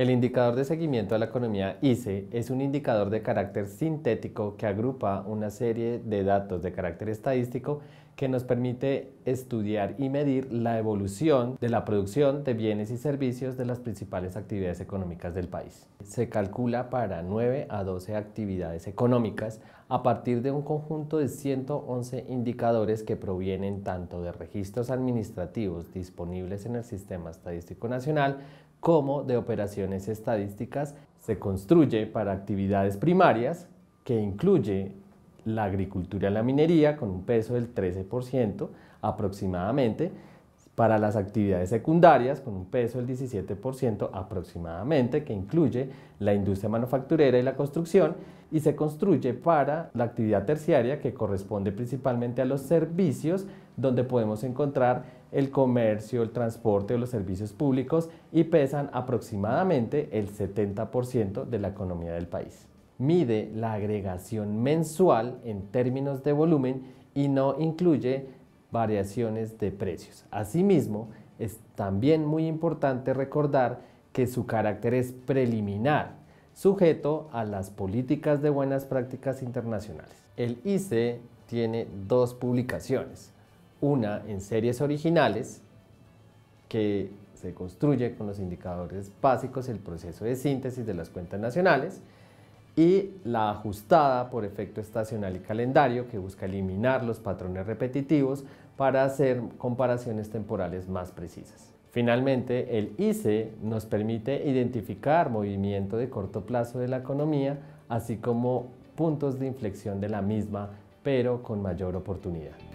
El indicador de seguimiento de la economía ICE es un indicador de carácter sintético que agrupa una serie de datos de carácter estadístico que nos permite estudiar y medir la evolución de la producción de bienes y servicios de las principales actividades económicas del país. Se calcula para 9 a 12 actividades económicas a partir de un conjunto de 111 indicadores que provienen tanto de registros administrativos disponibles en el Sistema Estadístico Nacional como de operaciones estadísticas se construye para actividades primarias que incluye la agricultura y la minería con un peso del 13% aproximadamente, para las actividades secundarias con un peso del 17% aproximadamente, que incluye la industria manufacturera y la construcción, y se construye para la actividad terciaria que corresponde principalmente a los servicios, donde podemos encontrar el comercio, el transporte o los servicios públicos y pesan aproximadamente el 70% de la economía del país. Mide la agregación mensual en términos de volumen y no incluye variaciones de precios. Asimismo, es también muy importante recordar que su carácter es preliminar, sujeto a las políticas de buenas prácticas internacionales. El ICE tiene dos publicaciones, una en series originales, que se construye con los indicadores básicos el proceso de síntesis de las cuentas nacionales, y la ajustada por efecto estacional y calendario que busca eliminar los patrones repetitivos para hacer comparaciones temporales más precisas. Finalmente, el ICE nos permite identificar movimiento de corto plazo de la economía, así como puntos de inflexión de la misma, pero con mayor oportunidad.